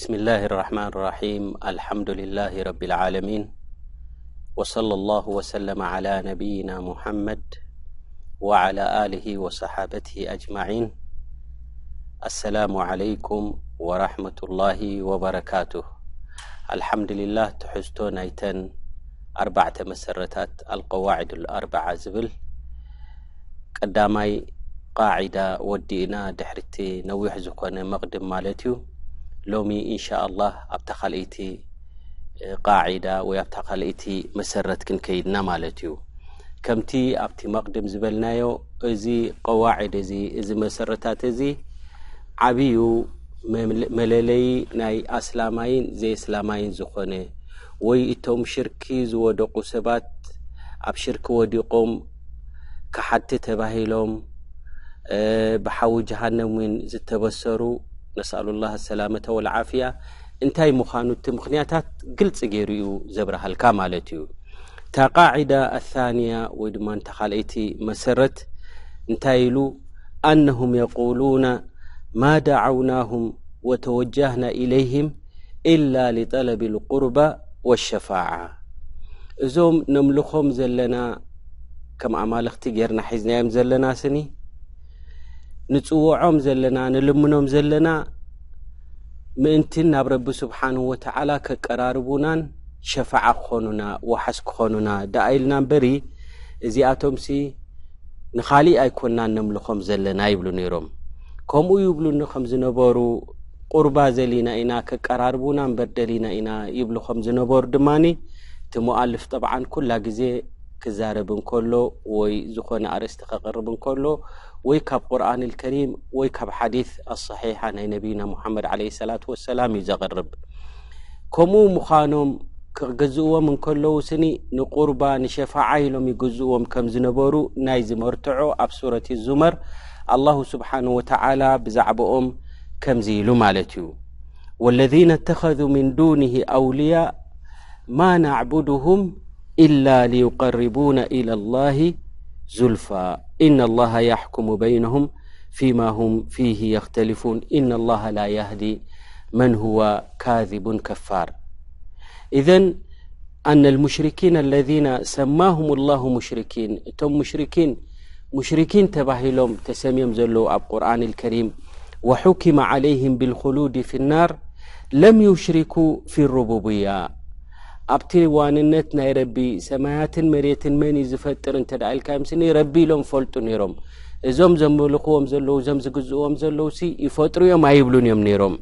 بسم الله الرحمن الرحيم الحمد لله رب العالمين وصلى الله وسلم على نبينا محمد وعلى آله وصحابته أجمعين السلام عليكم ورحمة الله وبركاته الحمد لله تحستو نايتن أربعة مسرتات القواعد الأربعة زبل قداماي قاعدة ودينا دحرتي نويح زكونا مقدم مالتيو ሎሚ እንሻኣላ ኣብታ ካልእቲ ቃዒዳ ወይ ኣብታ ካልእቲ መሰረት ክንከይድና ማለት እዩ ከምቲ ኣብቲ መቅድም ዝበልናዮ እዚ ቀዋዒድ እዚ እዚ መሰረታት እዚ ዓብዩ መለለይ ናይ ኣስላማይን ዘየስላማይን ዝኾነ ወይ እቶም ሽርኪ ዝወደቁ ሰባት ኣብ ሽርኪ ወዲቆም ካሓቲ ተባሂሎም ብሓዊ ጀሃነም ውን ዝተበሰሩ ነስኣሉ ላ ሰላመተ ወልዓፍያ እንታይ ምዃኑ እቲ ምክንያታት ግልፂ ገይሩ እዩ ዘብረሃልካ ማለት እዩ እታ ቃዒዳ ኣታንያ ወይ ድማ እንተ ካልአይቲ መሰረት እንታይ ኢሉ ኣነሁም የቁሉና ማ ዳዓውናሁም ወተወጃህና ኢለይህም ኢላ ሊጠለብ ልቁርባ ወሸፋዓ እዞም ነምልኾም ዘለና ከም ኣማለኽቲ ጌርና ሒዝናዮም ዘለና ስኒ ንፅውዖም ዘለና ንልምኖም ዘለና ምእንትን ናብ ረቢ ስብሓንሁ ወተዓላ ከቀራርቡናን ሸፋዓ ክኾኑና ወሓስ ክኾኑና ዳኣ ኢልና እምበሪ እዚኣቶምሲ ንኻሊእ ኣይኮንና ነምልኾም ዘለና ይብሉ ነይሮም ከምኡ ይብሉኒ ከም ዝነበሩ ቁርባ ዘሊና ኢና ከቀራርቡና እምበር ደሊና ኢና ይብሉ ከም ዝነበሩ ድማኒ እቲ ሙኣልፍ ጠብዓን ኩላ ግዜ ክዛረብ እንከሎ ወይ ዝኾነ ኣርእስቲ ከቕርብ እንከሎ وي القرآن الكريم وي كاب حديث الصحيحة ناي نبينا محمد عليه الصلاة والسلام يزغرب كمو مخانوم كغزوهم من كلو سني نقربا نشفع عيلهم يغزوهم كم زنبورو ناي زمرتعو أب سورة الزمر الله سبحانه وتعالى بزعبهم كم زيلو مالتيو والذين اتخذوا من دونه أولياء ما نعبدهم إلا ليقربون إلى الله زلفى إن الله يحكم بينهم فيما هم فيه يختلفون إن الله لا يهدي من هو كاذب كفار إذا أن المشركين الذين سماهم الله مشركين تم مشركين مشركين تباهي لهم ዘለዉ ኣብ القرآن الكريم وحكم عليهم بالخلود في النار لم يشركوا في الربوبية ኣብቲ ዋንነት ናይ ረቢ ሰማያትን መሬትን መን ዝፈጥር እንተ ዳ ኢልካ ምስኒ ረቢ ኢሎም ፈልጡ ነይሮም እዞም ዘምልኽዎም ዘለዉ እዞም ዝግዝእዎም ዘለዉ ሲ ይፈጥሩ እዮም ኣይብሉን እዮም ነይሮም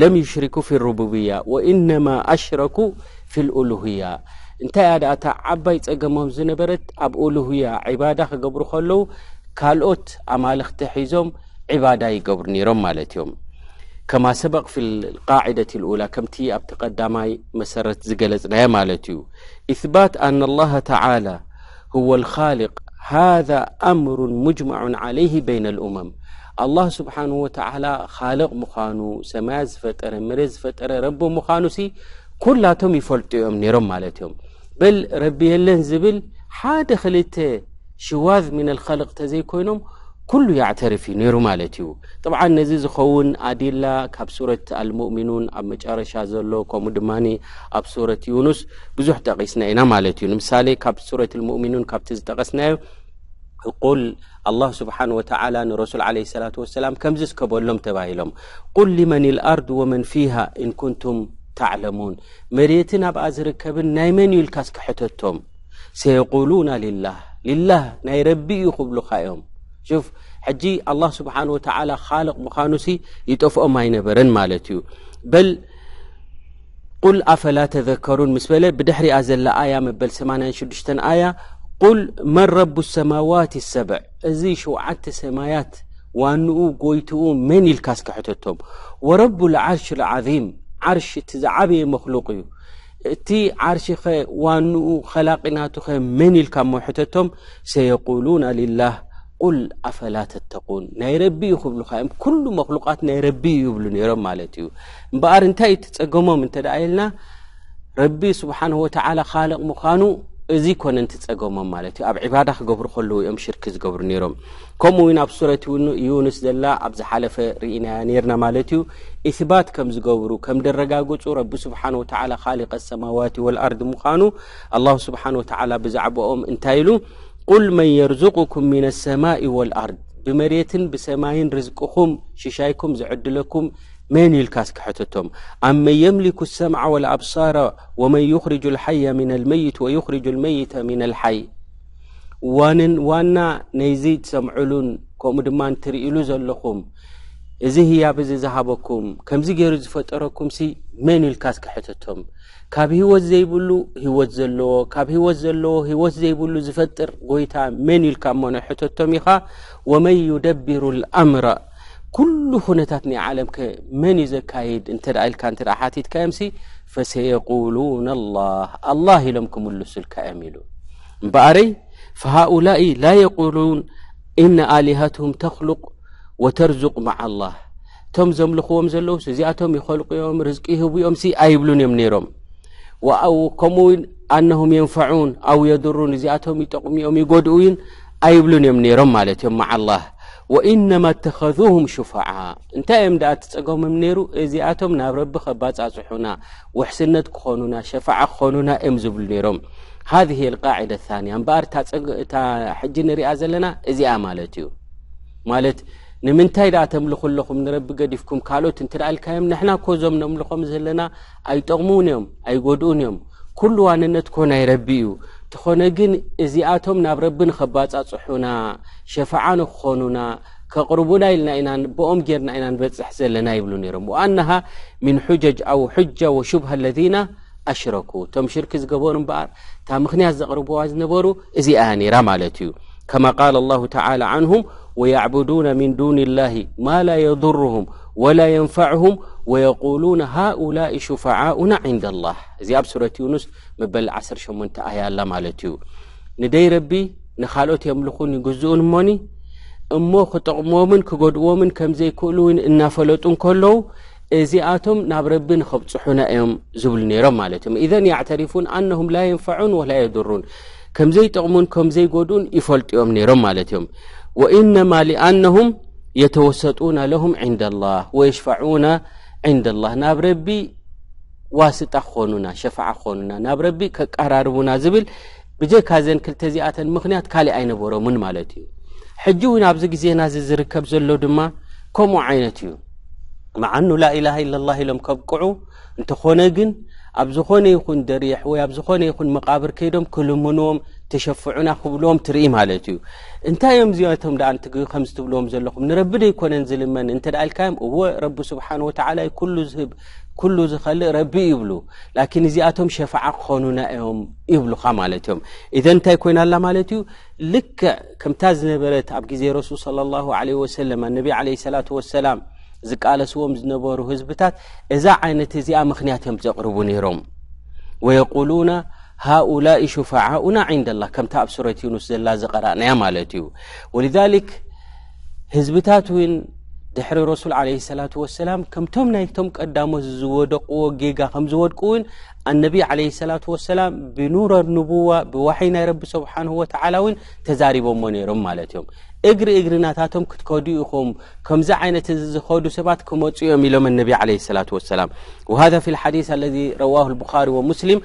ለም ይሽሪኩ ፊ ሩቡብያ ወኢነማ ኣሽረኩ ፊ ልኡሉህያ እንታይ ያ ድኣታ ዓባይ ፀገሞም ዝነበረት ኣብ ኡሉህያ ዒባዳ ክገብሩ ከለዉ ካልኦት ኣማልኽቲ ሒዞም ዒባዳ ይገብሩ ነይሮም ማለት እዮም كما سبق في القاعدة الأولى كم تي أبتقد داماي مسرت زقلت لها مالتيو إثبات أن الله تعالى هو الخالق هذا أمر مجمع عليه بين الأمم الله سبحانه وتعالى خالق مخانو سماز فتر مرز فتر رب مخانو سي كلاتهم يفلتو يوم نيرم مالتهم بل ربي اللي زبل حاد خلته شواذ من الخلق تزيكوينهم كل يعترف نيرو مالتيو طبعا نزيز خون أدلة كاب سورة المؤمنون أب جارة شازلو كومو أب سورة يونس بزوح تقسنا إنا مالتيو نمسالي كاب سورة المؤمنون كاب تقسنا قل الله سبحانه وتعالى رسول عليه الصلاة والسلام كم زيز كبولهم تبايلهم قل لمن الأرض ومن فيها إن كنتم تعلمون مريتنا بأزر كبن نايمين يلكاس كحتتهم سيقولون لله لله نايربي يخبلو خايهم شوف حجي الله سبحانه وتعالى خالق مخانوسي يطفئ ما ينبرن مالتيو بل قل افلا تذكرون مسبله بدحري ازل آية مبل 86 آية قل من رب السماوات السبع ازي شو عت سمايات وانو قويتو من الكاس كحتتهم ورب العرش العظيم عرش تزعبي مخلوقي تي عرش خي وانو خلاقناتو خي من الكام محتتهم سيقولون لله ቁል ኣፈላ ተተቁን ናይ ረቢ ዩ ክብሉካዮም ኩሉ መኽሉቃት ናይ ረቢ እዩ ይብሉ ነይሮም ማለት እዩ እምበኣር እንታይ እ ትፀገሞም እንተ ደኣ ኢልና ረቢ ስብሓን ወተዓላ ኻሊቕ ምዃኑ እዚ ኮነን ትፀገሞም ማለት እዩ ኣብ ዕባዳ ክገብሩ ኸለዉ እዮም ሽርኪ ዝገብሩ ነይሮም ከምኡ እውን ኣብ ሱረት እውን ዩንስ ዘላ ኣብ ዝሓለፈ ርኢና ነርና ማለት እዩ እስባት ከም ዝገብሩ ከም ደረጋግጹ ረቢ ስብሓን ወዓላ ኻሊቀ ኣሰማዋት ወልኣርድ ምዃኑ ኣላሁ ስብሓን ወተዓላ ብዛዕባኦም እንታይ ኢሉ قل من يرزقكم من السماء والأرض بمريت بسماين رزقكم ششايكم زعد لكم من يلكاس كحتتهم أم من يملك السمع والأبصار ومن يخرج الحي من الميت ويخرج الميت من الحي وانا نيزيد سمعلون كومدمان ترئلو زلكم እዚ ህያብ እዚ ዝሃበኩም ከምዚ ገይሩ ዝፈጠረኩም ሲ መን ኢልካስ ክሕተቶም ካብ ሂወት ዘይብሉ ሂወት ዘለዎ ካብ ሂወት ዘለዎ ሂወት ዘይብሉ ዝፈጥር ጎይታ መን ኢልካ እሞነ ሕተቶም ኢኻ ወመን ዩደብሩ ልኣምረ ኩሉ ኩነታት ናይ ዓለም ከ መን እዩ ዘካይድ እንተ ኢልካ እንተ ሓቲትካዮም ሲ ፈሰየቁሉና ላህ ኣላህ ኢሎም ክምልሱልካዮም ኢሉ እምበኣረይ ፈሃኡላኢ ላ የቁሉን ኢነ ኣሊሃትሁም ተክሉቅ وترزق مع الله توم زملخوم زلو سزياتهم يخلق يوم رزق يهب يوم سي أيبلون يوم نيرهم وأو كموين أنهم ينفعون أو يضرون زياتهم يتقم يوم يقدوين أيبلون يوم نيرهم مالت مع الله وإنما اتخذوهم شفعاء انت يوم دات تقوم يوم نيرو رب خبات أصحونا وحسنة كخونونا شفعاء خونونا امزب نيرهم هذه القاعدة الثانية أمبار تحجي نريع زلنا زي مالتيو مالت, يوم. مالت ንምንታይ ኣ ተምልኹ ኣለኹም ንረቢ ገዲፍኩም ካልኦት እንት ኢልካዮም ንሕና ኮዞም ነምልኾም ዘለና ኣይጠቕሙን እዮም ኣይጎድኡን እዮም ኩሉ ዋንነት ኮና ይረቢ እዩ እትኾነ ግን እዚኣቶም ናብ ረቢ ንኸባፃፅሑና ሸፈዓ ንክኾኑና ከቕርቡና ኢልና ኢና ብኦም ጌርና ኢና ንበፅሕ ዘለና ይብሉ ነይሮም ወኣናሃ ምን ሑጀጅ ኣው ሕጃ ወሽብሃ ለذና ኣሽረኩ እቶም ሽርክ ዝገበሩ እምበኣር እታ ምክንያት ዘቕርብዋ ዝነበሩ እዚኣ ነራ ማለት እዩ كما قال الله تعالى عنهم ويعبدون من دون الله ما لا يضرهم ولا ينفعهم ويقولون هؤلاء شفعاؤنا عند الله زي أب سورة يونس مبل عصر شمون تأيا الله مالتيو ندي ربي نخالوت يملكون يجزون موني እሞ ክጠቕሞምን ክገድዎምን ከምዘይክእሉውን እናፈለጡ እንከለዉ እዚኣቶም ናብ ረቢ ንኸብፅሑና እዮም ዝብሉ ነይሮም ማለት እዮም ኢዘን ያዕተሪፉን ኣነሁም ላ የንፈዑን ወላ የድሩን ከም ዘይጠቕሙን ከምዘይጎዱኡን ይፈልጥኦም ነይሮም ማለት እዮም ወኢነማ ሊኣነሁም የተወሰጡና ለሁም ንዳላህ ወየሽፈዑና ዕንዳላህ ናብ ረቢ ዋስጣ ክኾኑና ሸፍዓ ክኾኑና ናብ ረቢ ከቀራርቡና ዝብል ብጀካ ዘን ክልተ እዚኣተን ምክንያት ካሊእ ኣይነበሮምን ማለት እዩ ሕጂ እውን ኣብዚ ግዜናዚ ዝርከብ ዘሎ ድማ ከምኡ ዓይነት እዩ መዓኑ ላኢላሃ ኢለላ ኢሎም ከብቅዑ እንተኾነ ግን ኣብ ዝኾነ ይኹን ደሪሕ ወይ ኣብ ዝኾነ ይኹን መቃብር ከይዶም ክልምንዎም ተሸፍዑና ክብሎም ትርኢ ማለት እዩ እንታይ እዮም እዚኣቶም ኣ ከም ዝትብልዎም ዘለኹም ንረቢ ደይኮነን ዝልመን እንተ ዳኢልካዮም እዎ ረቢ ስብሓን ወተዓላ ኩሉ ዝህብ ኩሉ ዝኸልእ ረቢ ይብሉ ላኪን እዚኣቶም ሸፍዓ ክኾኑና እዮም ይብሉኻ ማለት እዮም እዘን እንታይ ኮይናላ ማለት እዩ ልክዕ ከምታ ዝነበረት ኣብ ግዜ ረሱል صለ ላሁ ለ ወሰለም ኣነቢ ለ ሰላት ወሰላም ዝቃለስዎም ዝነበሩ ህዝብታት እዛ ዓይነት እዚኣ ምክንያት እዮም ዘቕርቡ ነይሮም ወየቁሉና ሃؤላء ሽፋعኡና عንዳ ላه ከምታ ኣብ ሱረት ዩኑስ ዘላ ዝቐራእናያ ማለት እዩ ወልذሊክ ህዝብታት እውን ድሕሪ ረሱል ለ ሰላት ወሰላም ከምቶም ናይቶም ቀዳሞት ዝወደቕዎ ጌጋ ከም ዝወድቁ እውን ኣነቢ ለ ሰላት ወሰላም ብኑረ ንቡዋ ብዋሒይ ናይ ረቢ ስብሓን ወተዓላ እውን ተዛሪቦሞ ነይሮም ማለት እዮም እግሪ እግሪ ናታቶም ክትከዱ ኢኹም ከምዚ ዓይነት እዚ ዝኸዱ ሰባት ክመፁ እዮም ኢሎም ኣነቢ ለ ሰላት ወሰላም ወሃذ ፊ ልሓዲث አለذ ረዋሁ ልብኻሪ ወሙስሊም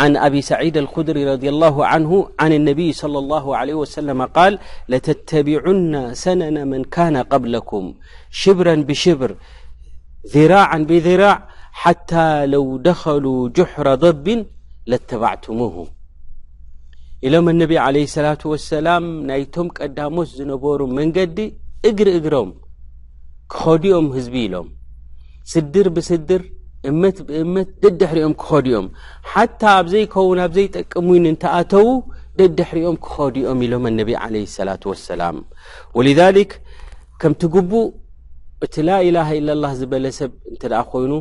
عن أبي سعيد الخدري رضي الله عنه عن النبي صلى الله عليه وسلم قال لتتبعن سنن من كان قبلكم شبرا بشبر ذراعا بذراع حتى لو دخلوا جحر ضب لاتبعتموه إلم النبي عليه الصلاة والسلام نايتم قداموس زنبور من قدي اقر ክኸዲኦም خوديهم هزبيلهم سدر بسدر እመት ብእመት ደድሕሪኦም ክኸዲኦም ሓታ ኣብ ዘይከውን ኣብ ዘይጠቅሙን እንተኣተዉ ደድሕሪኦም ክኸዲኦም ኢሎም ኣነቢ ለ ሰላት ወሰላም ወልذሊክ ከምቲ ግቡእ እቲ ላኢላሃ ኢላ ላ ዝበለ ሰብ እንተ ደኣ ኮይኑ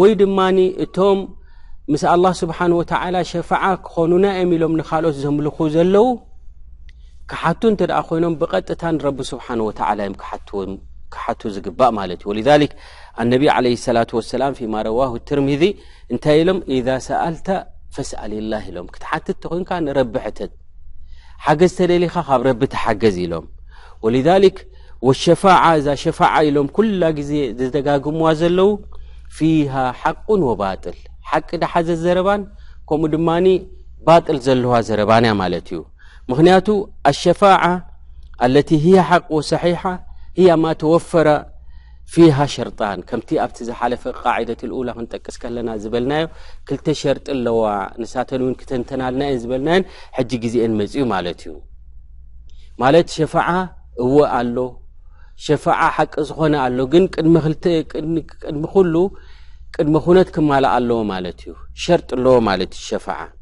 ወይ ድማኒ እቶም ምስ ኣላه ስብሓን ወተዓላ ሸፋዓ ክኾኑና እዮም ኢሎም ንካልኦት ዘምልኹ ዘለዉ ክሓቱ እንተ ደኣ ኮይኖም ብቐጥታ ንረቢ ስብሓን ወተዓላ እዮም ክሓቱ ዝግባእ ማለት እዩ ወልذሊክ النبي عليه الصلاة والسلام فيما رواه الترمذي انت يلم إذا سألت فاسأل الله لهم كتحت التقوين كان رب ربحت حقز تليلي خاب رب تحقز لهم ولذلك والشفاعة إذا شفاعة لهم كل جزي دقاقم وازلو فيها حق وباطل حق ده حز الزربان كوم دماني باطل زلوها زربان يا مالتيو مخنياتو الشفاعة التي هي حق وصحيحة هي ما توفر فيها شرطان كم كمتي أبتز في القاعدة الأولى هن تكس كلنا زبلنا كل تشرط اللوا نسات لون كتن تنالنا زبلنا حج جزئ المزيو مالتيو مالت شفاعة هو قالو شفاعة حق أزخنا قالو جن كن مخلتك إن كن مخلو كن مخونت كم على قالو مالتيو شرط اللوا مالت الشفاعة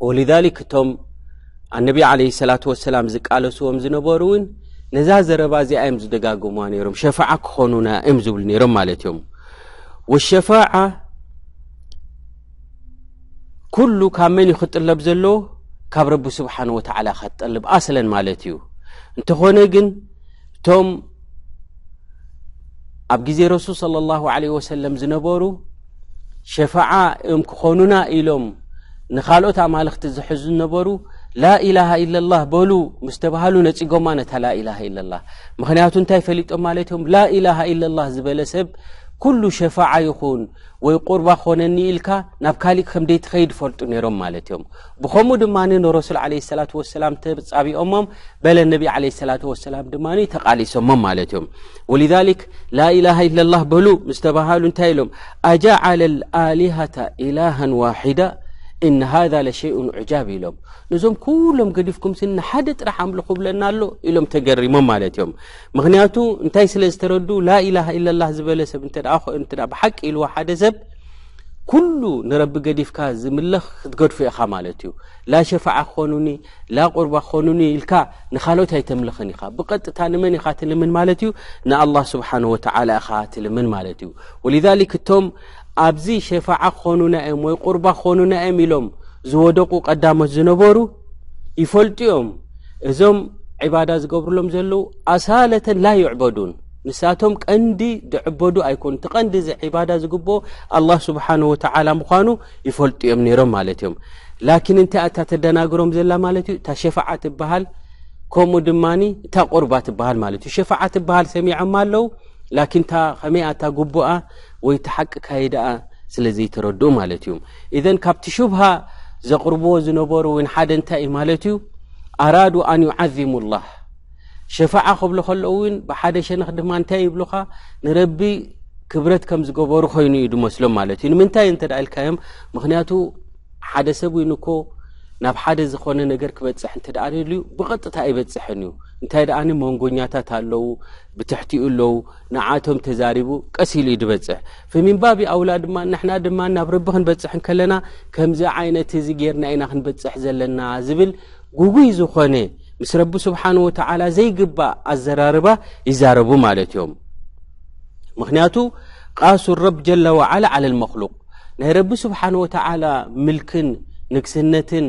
ولذلك توم النبي عليه الصلاة والسلام زك قالوا سوهم زنبورون زي ነዛ ዘረባ እዚኣ እዮም ዝደጋግምዋ ነይሮም ሸፋዓ ክኾኑና እዮም ዝብሉ ነይሮም ማለት እዮም ወሸፋዓ ኩሉ ካብ መን እዩ ክጥለብ ዘሎ ካብ ረቢ ስብሓን ወተዓላ ካ ትጠልብ ኣስለን ማለት እዩ እንተኾነ ግን እቶም ኣብ ግዜ ረሱል صለ ላሁ ለ ወሰለም ዝነበሩ ሸፋዓ እዮም ክኾኑና ኢሎም ንኻልኦት ኣማልኽቲ ዝሕዙ ዝነበሩ ላኢላሃ ኢለላህ በሉ ምስ ተባሃሉ ነፂጎማ ነታ ላኢላሃ ኢለላህ ምክንያቱ እንታይ ፈሊጦም ማለት እዮም ላኢላሃ ኢለላህ ዝበለ ሰብ ኩሉ ሸፋዓ ይኹን ወይ ቁርባ ክኾነኒ ኢልካ ናብ ካሊእ ከም ደይትኸይድ ፈልጡ ነይሮም ማለት እዮም ብከምኡ ድማኒ ንረሱል ለ ሰላት ወሰላም ተፃቢኦሞም በለ ነቢ ለ ሰላት ወሰላም ድማ ተቃሊሶሞም ማለት እዮም ወሊዛሊክ ላኢላሃ ኢለላህ በሉ ምስ ተባሃሉ እንታይ ኢሎም አጃዓለ ልኣሊሃة ኢላሃን ዋሒዳ إن هذا لشيء عجاب إلهم نزوم كلهم قدفكم سن حد ترح أملك قبلنا له إلهم تجرموا مالت يوم مغنياتو انتاي سلسترودو لا إله إلا الله زبالة سب انت رأخو انت رأب حق إلو حد زب كله نرب قدف كاز من الله تقر في أخا مالتيو لا شفع خونوني لا قرب خونوني الكا نخالو تاي تملخني خا بقد تاني من يخاتل من مالتيو نا الله سبحانه وتعالى أخاتل من مالتيو ولذلك توم ኣብዚ ሸፋዓ ክኾኑ ናኦም ወይ ቁርባ ክኾኑ ናኦም ኢሎም ዝወደቁ ቀዳሞት ዝነበሩ ይፈልጡ ዮም እዞም ዕባዳ ዝገብርሎም ዘለዉ ኣሳለተን ላ ይዕበዱን ንሳቶም ቀንዲ ድዕበዱ ኣይኮኑ እቲ ቀንዲ ዚ ዕባዳ ዝግብኦ ኣላ ስብሓን ወተዓላ ምዃኑ ይፈልጡ እዮም ነይሮም ማለት እዮም ላኪን እንታይ እታ ተደናግሮም ዘላ ማለት እዩ እታ ሸፋዓ ትበሃል ከምኡ ድማኒ እታ ቁርባ ትበሃል ማለት እዩ ሸፋዓ ትበሃል ሰሚዖማ ኣለው ላኪን እታ ከመይኣ እታ ግቡኣ ወይ እቲ ሓቂ ካይ ድኣ ስለ ዘይተረድኡ ማለት እዩ እዘን ካብቲ ሽብሃ ዘቕርብዎ ዝነበሩ እውን ሓደ እንታይ እዩ ማለት እዩ ኣራዱ ኣን ዩዓዚሙኣላህ ሸፋዓ ክብሎ ከሎ እውን ብሓደ ሸነኽ ድማ እንታይ ይብሉካ ንረቢ ክብረት ከም ዝገበሩ ኮይኑ ዩ ድመስሎም ማለት እዩ ንምንታይ እንተደእ ኢልካዮም ምክንያቱ ሓደ ሰብ ዊን እኮ ናብ ሓደ ዝኾነ ነገር ክበፅሕ እንት ደእልል ዩ ብቐጥታ ይበፅሐን እዩ እንታይ ደኣኒ መንጎኛታት ኣለው ብትሕቲኡ ኣለው ንዓቶም ተዛሪቡ ቀሲ ኢሉ ዩ ድበፅሕ ፈሚንባቢ ኣውላ ድማ ንሕና ድማ ናብ ረቢ ክንበፅሕ ከለና ከምዚ ዓይነት እዚ ጌርና ኢና ክንበፅሕ ዘለና ዝብል ጉጉይ ዝኾነ ምስ ረቢ ስብሓን ወተዓላ ዘይግባእ ኣዘራርባ ይዛረቡ ማለት እዮም ምክንያቱ ቃሱ ረብ ጀላ ዋዓላ ዓለ ልመክሉቅ ናይ ረቢ ስብሓን ወተዓላ ምልክን ንግስነትን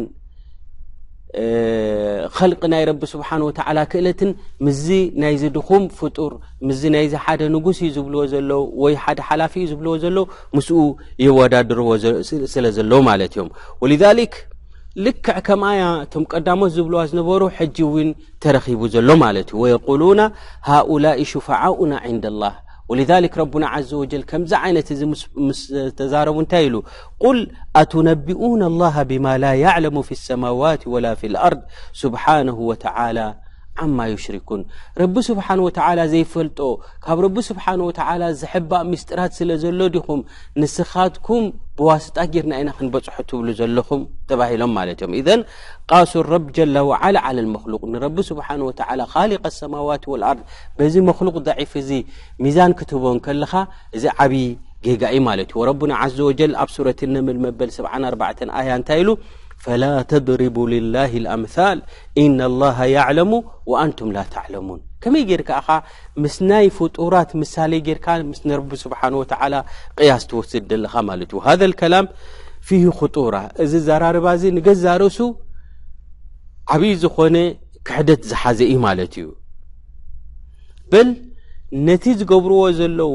خلق ناي رب سبحانه وتعالى كلت مزي ناي زدخوم فطور مزي ناي زحاد نغوس يزبلو زلو وي حد حلافي يزبلو زلو مسو يوادادر سلا زلو مالتيوم ولذلك لك كما يا تم قدامو زبلو از نبورو حجي وين ترخيبو زلو مالتي ويقولون هؤلاء شفعاؤنا عند الله ولذلك ربنا عز وجل كم زعينة تزارب تايلو قل أتنبئون الله بما لا يعلم في السماوات ولا في الأرض سبحانه وتعالى ዓማ ይሽሪኩን ረቢ ስብሓን ወተዓላ ዘይፈልጦ ካብ ረቢ ስብሓን ወተዓላ ዝሕባእ ምስጢራት ስለ ዘሎ ዲኹም ንስኻትኩም ብዋስጣ ጌርና ኢና ክንበፅሑ ትብሉ ዘለኹም ተባሂሎም ማለት እዮም እዘን ቃሱ ረብ ጀለ ወዓላ ዓላ ልመክሉቅ ንረቢ ስብሓን ወተዓላ ካሊቀ ሰማዋት ወልኣርድ በዚ መክሉቅ ضዒፍ እዚ ሚዛን ክትህቦን ከለኻ እዚ ዓብዪ ጌጋኢ ማለት እዩ ወረብና ዓዘ ወጀል ኣብ ሱረት ነምል መበል 74 ኣያ እንታይ ኢሉ فلا تضربوا لله الأمثال إن الله يعلم وأنتم لا تعلمون كم يجيرك أخا مسناي فطورات مثالي كان مسنا رب سبحانه وتعالى قياس توسد الخمالت هذا الكلام فيه خطورة إذا زرار بازي نقز زاروسو عبيز خوني كحدت زحازي إيمالتيو بل نتيج قبرو زلو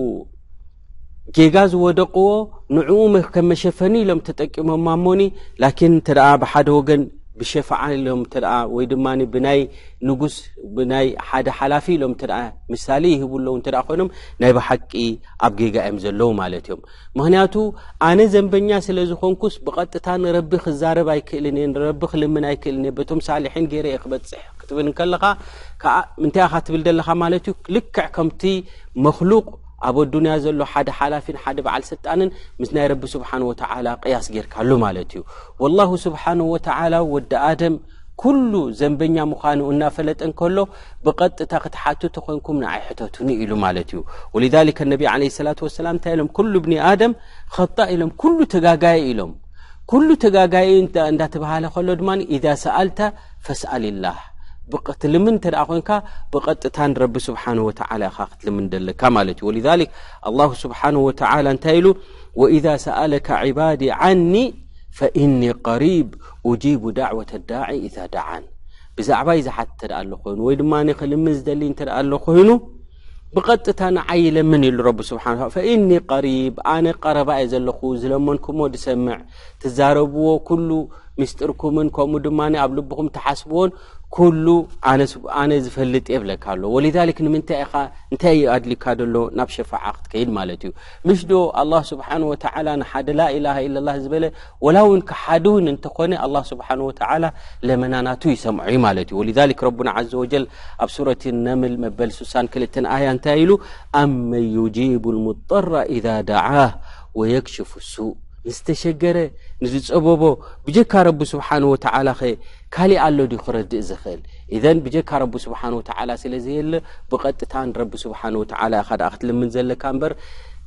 جيغاز ودقوه ንዕኡ ከም መሸፈኒ ኢሎም ተጠቂሞማ እሞኒ ላኪን እንተ ብሓደ ወገን ብሸፋዓ ኢሎም እተ ወይ ድማ ብናይ ንጉስ ብናይ ሓደ ሓላፊ ኢሎም እተ ምሳሌ ይህብለዉ እተ ኮይኖም ናይ ብሓቂ ኣብ ጌጋ እዮም ዘለዉ ማለት እዮም ምክንያቱ ኣነ ዘንበኛ ስለ ዝኮንኩስ ብቐጥታ ንረቢ ክዛረብ ኣይክእልን እየ ንረቢ ክልምን ኣይክእልን እየ በቶም ሳሊሒን ገይረ የ ክበፅሕ ክትብል ከለኻ ምንታይ ካ ትብል ዘለካ ማለት እዩ ልክዕ ከምቲ መክሉቅ ኣብ ኣዱንያ ዘሎ ሓደ ሓላፊን ሓደ በዓል ስልጣንን ምስ ናይ ረቢ ስብሓን ወተላ ቅያስ ጌርካሉ ማለት እዩ ወላሁ ስብሓን ወተላ ወዲ ኣደም ኩሉ ዘንበኛ ምዃኑ እናፈለጠ እንከሎ ብቐጥታ ክትሓትቶ ኮንኩም ንዓይ ሕተቱኒ ኢሉ ማለት እዩ ወሊዛሊከ ነቢ ለ ሰላት ወሰላም እንታይ ኢሎም ኩሉ ብኒ ኣደም ኸጣ ኢሎም ኩሉ ተጋጋየ ኢሎም ኩሉ ተጋጋየ እንዳተባሃለ ከሎ ድማ ኢዛ ሰኣልተ ፈስኣልላህ ብትልምን እተ ኮይንካ ብቐጥታ ንረቢ ስብሓን ወተላ ኢኻ ክትልምን ዘለካ ማለት እዩ ወልذሊክ ኣላሁ ስብሓን ወተላ እንታይ ኢሉ ወኢዛ ሰኣለካ ዕባዲ ዓኒ ፈእኒ ቀሪብ ኡጂቡ ዳዕወة ዳዒ ኢዛ ዳዓን ብዛዕባይ ዝሓት እተ ኣሎ ኮይኑ ወይ ድማ ክልምን ዝደሊ እንተ ኣሎ ኮይኑ ብቐጥታ ንዓይ ለምን ኢሉ ረቢ ስብሓ ፈእኒ ቀሪብ ኣነ ቀረባየ ዘለኹ ዝለመንኩሞ ድሰምዕ ትዛረብዎ ኩሉ ምስጢርኩምን ከምኡ ድማ ኣብ ልብኹም ተሓስብዎን ኩሉ ኣነ ዝፈልጥ የብለካ ኣሎ ወሊዛሊክ ንምንታይ ኢኻ እንታይ ኣድሊካ ደሎ ናብ ሸፋዓ ክትከይድ ማለት እዩ ምስ ዶ ኣላ ስብሓን ወተዓላ ንሓደ ላኢላሃ ኢለላ ዝበለ ወላ እውን ክሓደ እውን እንተኾነ ኣላ ስብሓን ወተዓላ ለመናናቱ ይሰምዑ እዩ ማለት እዩ ወሊዛሊክ ረቡና ዘ ወጀል ኣብ ሱረት ነምል መበል 62 ኣያ እንታይ ኢሉ ኣመን ዩጂቡ ልሙጠራ ኢዛ ደዓህ ወየክሽፍ ሱእ ንዝተሸገረ ንዝፀበቦ ብጀካ ረቢ ስብሓን ወተዓላ ኸ ካሊእ ኣሎ ድ ክረድእ ዝኽእል ኢዘን ብጀካ ረቢ ስብሓን ወተዓላ ስለ ዘየለ ብቐጥታን ረቢ ስብሓን ወተዓላ ኢኻ ድኣ ክትልምን ዘለካ እምበር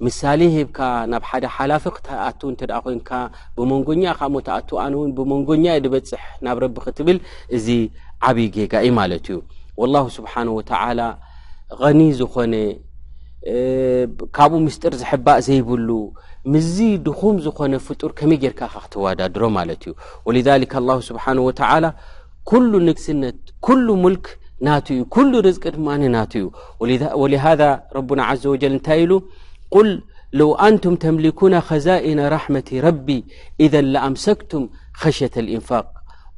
ምሳሌ ሂብካ ናብ ሓደ ሓላፊ ክትኣቱ እንተ ደኣ ኮንካ ብመንጎኛ ካሞ ተኣቱ ኣነ እውን ብመንጎኛ ድበፅሕ ናብ ረቢ ክትብል እዚ ዓብዪ ጌጋ እዩ ማለት እዩ ወላሁ ስብሓን ወተዓላ غኒ ዝኾነ ካብኡ ምስጢር ዝሕባእ ዘይብሉ ምዚ ድኹም ዝኾነ ፍጡር ከመይ ጌርካ ኻ ክትወዳድሮ ማለት እዩ ወሊذሊካ ላሁ ስብሓን ወተዓላ ኩሉ ንግስነት ኩሉ ሙልክ ናቱ እዩ ኩሉ ርዝቂ ድማ ናቱ እዩ ወሊሃذ ረቡና ዘ ወጀል እንታይ ኢሉ ቁል ለው አንቱም ተምሊኩና ከዛኢነ ራሕመቲ ረቢ ኢዘን ለኣምሰክቱም ከሸة ልእንፋቅ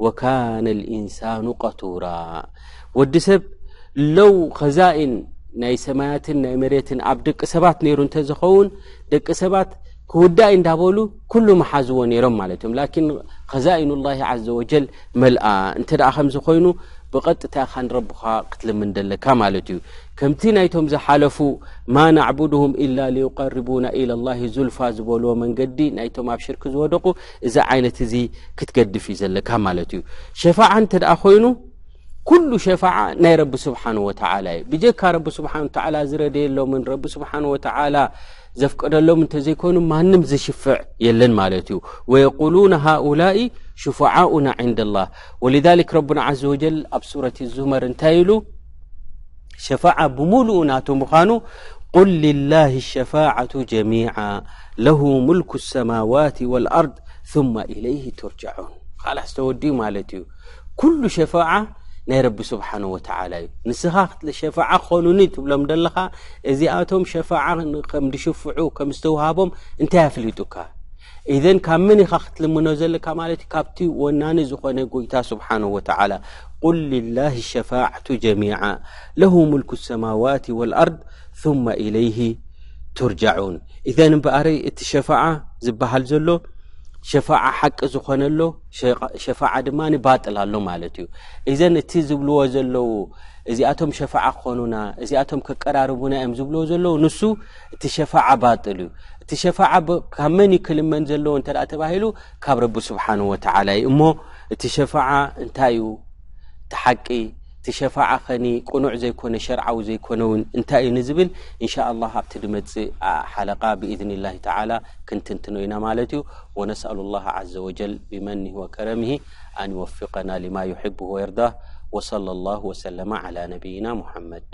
ወካነ ልኢንሳኑ ቀቱራ ወዲ ሰብ ለው ከዛኢን ናይ ሰማያትን ናይ መሬትን ኣብ ደቂ ሰባት ነይሩ እንተ ዝኸውን ደቂ ሰባት ክውዳይ እንዳበሉ ኩሉ መሓዝዎ ነይሮም ማለት እዮም ላን ከዛኢኑ ላ ዘ ወጀል መልኣ እንተ ከምዚ ኮይኑ ብቐጥታ ካ ንረብካ ክትልምንደለካ ማለት እዩ ከምቲ ናይቶም ዝሓለፉ ማ ናዕብድሁም ኢላ ቀርቡና ኢላላ ዙልፋ ዝበልዎ መንገዲ ናይቶም ኣብ ሽርክ ዝወደቁ እዚ ዓይነት እዚ ክትገድፍ እዩ ዘለካ ማለት እዩ ሸፋዓ እንተኣ ኮይኑ ሉ ሸፋዓ ናይ ረቢ ስብሓን ወላ እዩ ብጀካ ረቢ ስብሓን ዝረድየሎምን ቢ ስብሓን ወተላ ዘፍቀደሎም እንተዘይኮይኑ ማንም ዝሽፍዕ የለን ማለት እዩ ወየቁሉነ ሃኡላኢ ሽፉዓኡና ዕንድ ላህ ወሊዛሊክ ረቡና ዘ ወጀል ኣብ ሱረት ዙመር እንታይ ኢሉ ሸፋዓ ብሙሉኡ ናቱ ምዃኑ قل لله الشفاعة جميعا له ملك السماوات والأرض ثم إليه ترجعون خلاص تودي مالتي كل شفاعة ናይ ረቢ ስብሓን ወተዓላ እዩ ንስኻ ክትለ ሸፋዓ ክኾኑኒ ትብሎም ደለኻ እዚኣቶም ሸፋዓ ከም ድሽፍዑ ከም ዝተውሃቦም እንታይ ኣፍሊጡካ እዘን ካብ ምን ኢኻ ክትልምኖ ዘለካ ማለት እዩ ካብቲ ወናኒ ዝኾነ ጎይታ ስብሓን ወተዓላ ቁል ልላህ ሸፋዕቱ ጀሚዓ ለሁ ሙልኩ ሰማዋት ወልኣርድ ثመ ኢለይህ ቱርጃዑን እዘን እምበኣረይ እቲ ሸፋዓ ዝበሃል ዘሎ ሸፋዓ ሓቂ ዝኾነሎ ሸፋዓ ድማ ባጥል ኣሎ ማለት እዩ እዘን እቲ ዝብልዎ ዘለው እዚኣቶም ሸፋዓ ክኾኑና እዚኣቶም ከቀራርቡና እዮም ዝብልዎ ዘለው ንሱ እቲ ሸፋዓ ባጥል እዩ እቲ ሸፋዓ ካብ መን ይክልመን ዘለዎ እንተ ተባሂሉ ካብ ረቢ ስብሓን ወተዓላ እዩ እሞ እቲ ሸፋዓ እንታይ እዩ እቲ ሓቂ ትሸፋዓኸኒ ቁኑዕ ዘይኮነ ሸርዓዊ ዘይኮነ ውን እንታይ እዩ ንዝብል እንሻ ላ ኣብቲ ድመፅእ ሓለቃ ብእዝን ላ ተላ ክንትንትኖ ኢና ማለት እዩ ወነስአሉ ላ ዘ ወጀል ብመኒ ወከረምሂ ኣን ይወፍቀና ልማ ዩሕብ ወየርዳ ወصለ ላه ወሰለማ عላ ነብይና ሙሐመድ